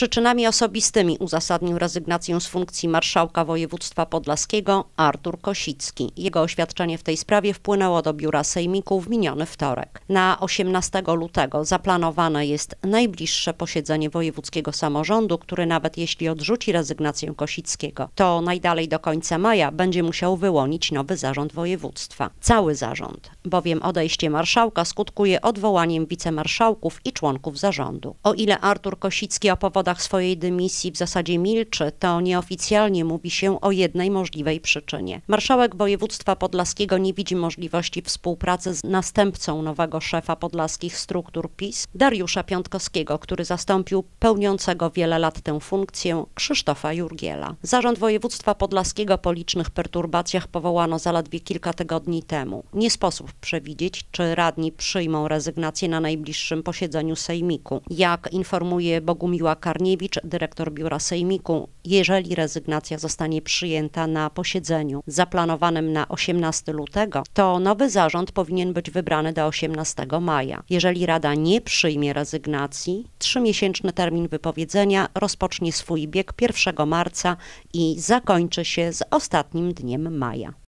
przyczynami osobistymi uzasadnił rezygnację z funkcji marszałka województwa podlaskiego Artur Kosicki. Jego oświadczenie w tej sprawie wpłynęło do biura sejmiku w miniony wtorek. Na 18 lutego zaplanowane jest najbliższe posiedzenie wojewódzkiego samorządu, który nawet jeśli odrzuci rezygnację Kosickiego, to najdalej do końca maja będzie musiał wyłonić nowy zarząd województwa. Cały zarząd, bowiem odejście marszałka skutkuje odwołaniem wicemarszałków i członków zarządu. O ile Artur Kosicki opowiada powodach swojej dymisji w zasadzie milczy, to nieoficjalnie mówi się o jednej możliwej przyczynie. Marszałek województwa podlaskiego nie widzi możliwości współpracy z następcą nowego szefa podlaskich struktur PiS, Dariusza Piątkowskiego, który zastąpił pełniącego wiele lat tę funkcję Krzysztofa Jurgiela. Zarząd województwa podlaskiego po licznych perturbacjach powołano zaledwie kilka tygodni temu. Nie sposób przewidzieć, czy radni przyjmą rezygnację na najbliższym posiedzeniu sejmiku. Jak informuje Bogumiła Karniewicz, Czarniewicz, dyrektor biura Sejmiku, jeżeli rezygnacja zostanie przyjęta na posiedzeniu zaplanowanym na 18 lutego, to nowy zarząd powinien być wybrany do 18 maja. Jeżeli Rada nie przyjmie rezygnacji, trzymiesięczny termin wypowiedzenia rozpocznie swój bieg 1 marca i zakończy się z ostatnim dniem maja.